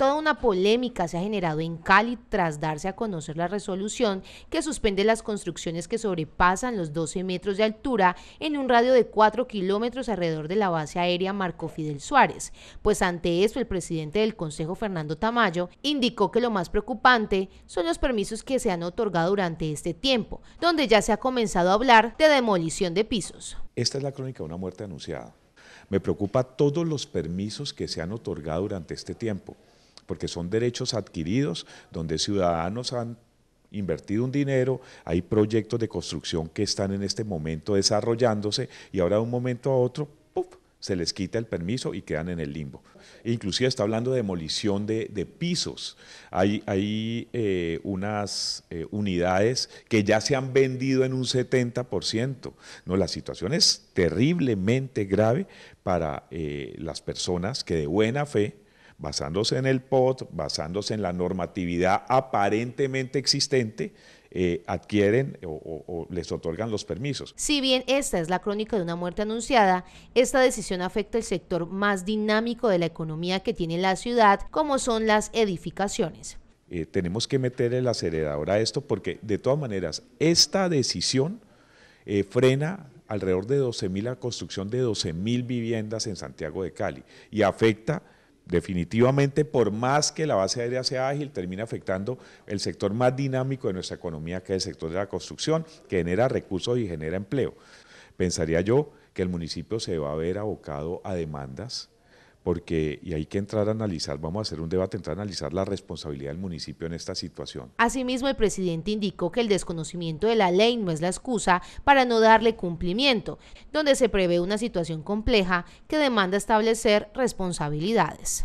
Toda una polémica se ha generado en Cali tras darse a conocer la resolución que suspende las construcciones que sobrepasan los 12 metros de altura en un radio de 4 kilómetros alrededor de la base aérea Marco Fidel Suárez. Pues ante esto el presidente del Consejo, Fernando Tamayo, indicó que lo más preocupante son los permisos que se han otorgado durante este tiempo, donde ya se ha comenzado a hablar de demolición de pisos. Esta es la crónica de una muerte anunciada. Me preocupa todos los permisos que se han otorgado durante este tiempo porque son derechos adquiridos donde ciudadanos han invertido un dinero, hay proyectos de construcción que están en este momento desarrollándose y ahora de un momento a otro, se les quita el permiso y quedan en el limbo. Inclusive está hablando de demolición de, pisos. Hay, hay eh, unas eh, unidades que ya se han vendido en un 70%. No, la situación es terriblemente grave para eh, las personas que de buena fe basándose en el POT, basándose en la normatividad aparentemente existente, eh, adquieren o, les otorgan los permisos. Si bien esta es la crónica de una muerte anunciada, esta decisión afecta el sector más dinámico de la economía que tiene la ciudad, como son las edificaciones. Eh, tenemos que meter el acelerador a esto porque de todas maneras esta decisión eh, frena alrededor de 12.000 la construcción de 12.000 viviendas en Santiago de Cali y afecta definitivamente, por más que la base aérea sea ágil, termina afectando el sector más dinámico de nuestra economía, que es el sector de la construcción, que genera recursos y genera empleo. Pensaría yo que el municipio se va a ver abocado a demandas porque, y hay que entrar a analizar, vamos a hacer un debate, entrar a analizar la responsabilidad del municipio en esta situación. Asimismo, el presidente indicó que el desconocimiento de la ley no es la excusa para no darle cumplimiento, donde se prevé una situación compleja que demanda establecer responsabilidades.